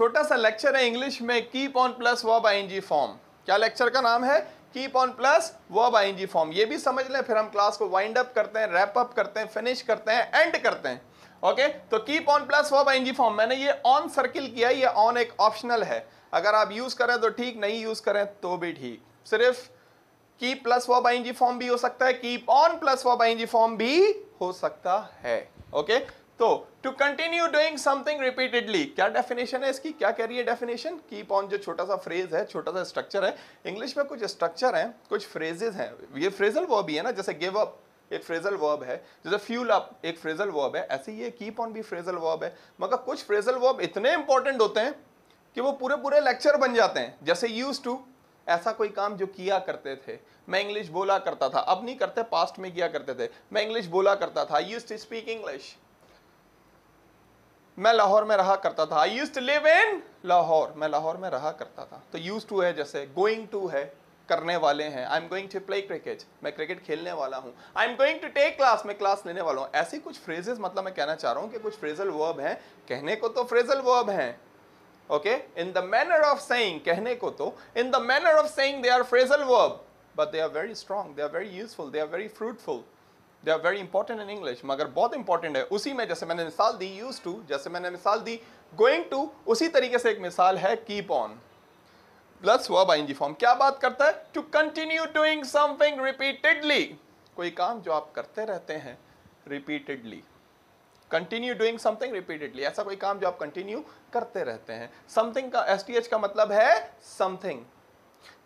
छोटा सा लेक्चर है इंग्लिश में keep on plus verb ING form क्या लेक्चर का नाम है keep on plus verb ING form ये भी समझ लें फिर हम क्लास को वाइंड अप करते हैं रैप अप करते हैं फिनिश करते हैं एंड करते हैं ओके तो keep on plus verb ING form मैंने ये ऑन सर्किल किया ये ऑन एक ऑप्शनल है अगर आप यूज़ करें तो ठीक नहीं यूज़ करें तो भी ठीक सिर्फ की प्लस वर्ब आईएनजी फॉर्म भी हो सकता है keep on plus verb ING form भी हो सकता है ओके okay? तो to continue doing something repeatedly क्या डेफिनेशन है इसकी क्या कह रही है डेफिनेशन कीप ऑन जो छोटा सा फ्रेज है छोटा सा स्ट्रक्चर है इंग्लिश में कुछ स्ट्रक्चर है कुछ फ्रेजेज हैं ये फ्रेजल वर्ब ही है ना जैसे गिव अप एक फ्रेजल वर्ब है जैसे फ्यूल अप एक फ्रेजल वर्ब है ऐसे ही ये कीप ऑन भी फ्रेजल वर्ब है मगर कुछ फ्रेजल वर्ब इतने इंपॉर्टेंट होते हैं कि वो पूरे पूरे लेक्चर बन जाते हैं जैसे यूज टू ऐसा कोई काम जो किया करते थे मैं इंग्लिश बोला करता था अब नहीं करते पास्ट में किया करते थे मैं इंग्लिश बोला करता था यूज टू स्पीक इंग्लिश मैं लाहौर में रहा करता था I use to live in Lahore मैं लाहौर में रहा करता था तो यूज टू है जैसे गोइंग टू है करने वाले हैं I am going to play cricket मैं क्रिकेट खेलने वाला हूँ I am going to take class मैं क्लास लेने वाला हूँ ऐसे कुछ फ्रेजेस मतलब मैं कहना चाह रहा हूँ कि कुछ फ्रेजल वर्ब हैं कहने को तो फ्रेजल वर्ब हैं okay in the manner of saying कहने को तो in the manner of saying they are phrasal verb but they are very strong they are very useful they are very fruitful they are very important in English मगर बहुत important है उसी में जैसे मैंने मिसाल दी यूज टू जैसे मैंने मिसाल दी गोइंग टू उसी तरीके से एक मिसाल है keep on plus verb ING form क्या बात करता है to continue doing something repeatedly कोई काम जो आप करते रहते हैं repeatedly continue doing something repeatedly ऐसा कोई काम जो आप कंटिन्यू करते रहते हैं समथिंग का एस का मतलब है समथिंग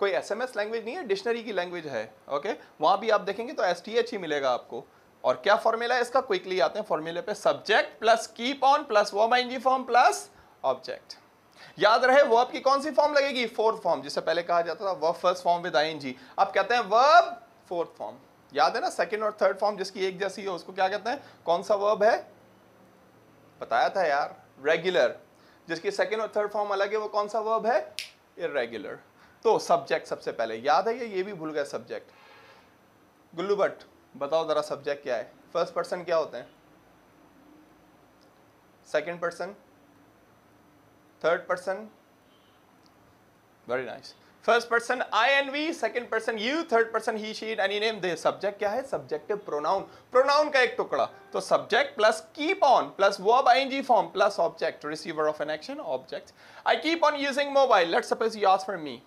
कोई एस लैंग्वेज नहीं है डिक्शनरी की लैंग्वेज है ओके वहाँ भी आप देखेंगे तो एस ही मिलेगा आपको और क्या फॉर्मूला है इसका क्विकली आते हैं फॉर्मूले पे subject plus keep on plus verb ING form plus object याद रहे वर्ब की कौन सी फॉर्म लगेगी फोर्थ फॉर्म जिसे पहले कहा जाता था verb first form with ING अब कहते हैं वर्ब फोर्थ फॉर्म याद है ना सेकेंड और थर्ड फॉर्म जिसकी एक जैसी हो उसको क्या कहते हैं कौन सा वर्ब है बताया था यार रेगुलर जिसकी सेकेंड और थर्ड फॉर्म अलग है वो कौन सा वर्ब है इरेगुलर तो सब्जेक्ट सबसे पहले याद है या ये भी भूल गया सब्जेक्ट गुल्लू भट्ट बताओ ज़रा सब्जेक्ट क्या है फर्स्ट पर्सन क्या होते हैं second person third person very nice first person I and we second person you third person he she any name they subject क्या है सब्जेक्टिव प्रोनाउन प्रोनाउन का एक टुकड़ा तो subject plus keep on plus वो verb ING form plus object receiver of an action object I keep on using mobile let's suppose you ask for me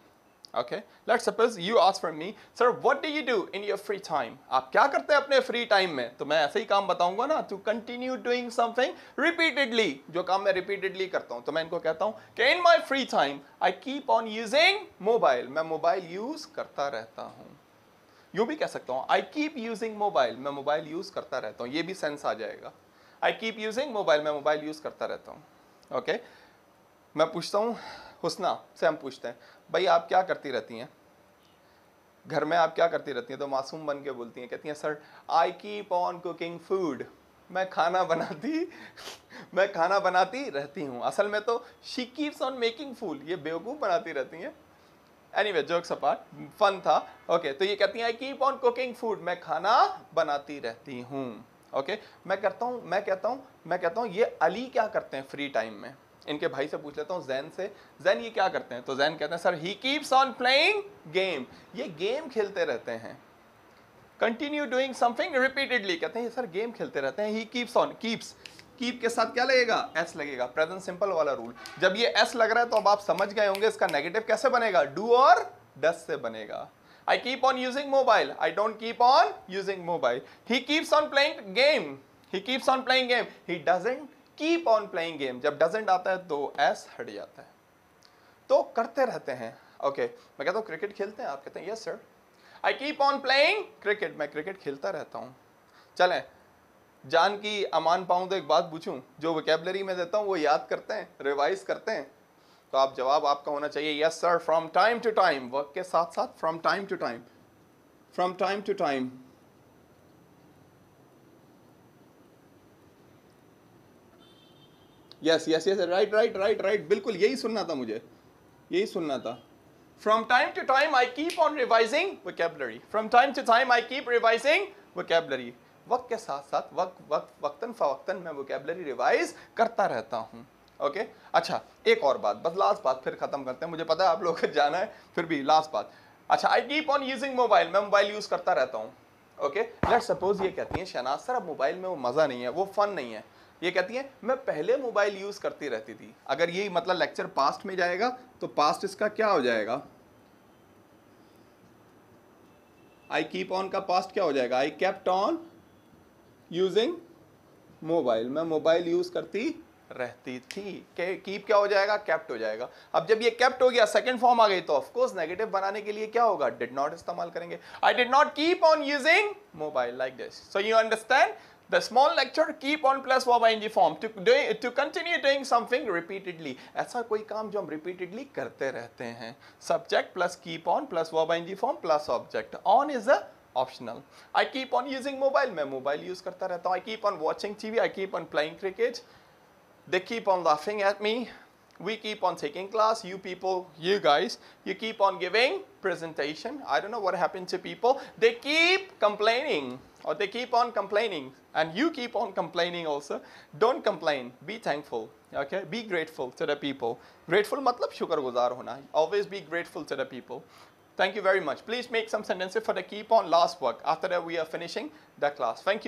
okay let's suppose you ask from me sir what do you do in your free time आप क्या करते हैं अपने free time में तो मैं ऐसे ही काम बताऊंगा ना to continue doing something repeatedly जो काम मैं repeatedly करता हूं तो मैं इनको कहता हूं कि in my free time I keep on using mobile मैं mobile use करता रहता हूं यूं भी कह सकता हूं I keep using mobile मैं mobile use करता रहता हूं ये भी sense आ जाएगा I keep using mobile मैं mobile use करता रहता हूं okay? मैं पूछता हूं हुसना से हम पूछते हैं भाई आप क्या करती रहती हैं घर में आप क्या करती रहती हैं तो मासूम बन के बोलती हैं कहती हैं sir I keep on cooking food मैं खाना बनाती मैं खाना बनाती रहती हूँ असल में तो she keeps on making food ये बेवकूफ़ बनाती रहती हैं anyway jokes apart fun था ओके okay, तो ये कहती हैं I keep on cooking food मैं खाना बनाती रहती हूँ ओके okay? मैं करता हूँ मैं कहता हूँ मैं कहता हूँ ये अली क्या करते हैं फ्री टाइम में इनके भाई से पूछ लेता हूँ जैन से जैन ये क्या करते हैं तो जैन कहते हैं sir he keeps on playing game ये गेम खेलते रहते हैं कंटिन्यू डूइंग समथिंग रिपीटेडली कहते हैं सर गेम खेलते रहते हैं he keeps on keeps keep के साथ क्या लगेगा एस लगेगा प्रेजेंट सिंपल वाला रूल जब ये एस लग रहा है तो अब आप समझ गए होंगे इसका नेगेटिव कैसे बनेगा डू और डस से बनेगा I keep on using mobile I don't keep on using mobile he keeps on playing game he keeps on playing game he doesn't keep on playing game जब डजेंट आता है तो S हट जाता है तो करते रहते हैं ओके okay, मैं कहता हूँ क्रिकेट खेलते हैं आप कहते हैं yes sir I keep on playing cricket मैं क्रिकेट खेलता रहता हूँ चलें जान की अमान पाऊँ तो एक बात पूछूँ जो वकेबलरी में देता हूँ वो याद करते हैं रिवाइज करते हैं तो आप जवाब आपका होना चाहिए yes sir from time to time work के साथ साथ from time to time from time to time yes yes yes right right right right बिल्कुल यही सुनना था मुझे यही सुनना था from time to time I keep on revising vocabulary. From time to time I keep revising vocabulary. वक्त के साथ साथ वक्त वक्त वक्तन फवक्तन मैं वोकेबलरी रिवाइज करता रहता हूँ ओके okay? अच्छा एक और बात बस लास्ट बात फिर ख़त्म करते हैं मुझे पता है आप लोग जाना है फिर भी लास्ट बात अच्छा I keep on using mobile मैं मोबाइल यूज़ करता रहता हूँ ओके लेट सपोज ये कहती हैं शहनाज सर अब मोबाइल में वो मज़ा नहीं है वो फ़न नहीं है ये कहती है मैं पहले मोबाइल यूज़ करती रहती थी अगर ये मतलब लेक्चर पास्ट में जाएगा तो पास्ट इसका क्या हो जाएगा आई कीप ऑन का पास्ट क्या हो जाएगा I kept on using mobile मैं मोबाइल यूज़ करती रहती थी कीप क्या हो जाएगा कैप्ट हो जाएगा अब जब ये कैप्ट हो गया सेकंड फॉर्म आ गई तो ऑफ कोर्स नेगेटिव बनाने के लिए क्या होगा डिड नॉट इस्तेमाल करेंगे I did not keep on using mobile like this so you understand The small lecture keep on plus verb ing form to do, to continue doing something repeatedly. ऐसा कोई काम जो हम repeatedly करते रहते हैं Subject plus keep on plus verb ing form plus object. On is a optional. I keep on using mobile. मैं mobile use करता रहता हूँ I keep on watching TV. I keep on playing cricket. They keep on laughing at me. we keep on taking class you people you guys you keep on giving presentation i don't know what happened to people they keep complaining or they keep on complaining and you keep on complaining also don't complain be thankful okay be grateful to the people grateful matlab shukrguzar hona always be grateful to the people thank you very much please make some sentences for the keep on last work after that we are finishing the class thank you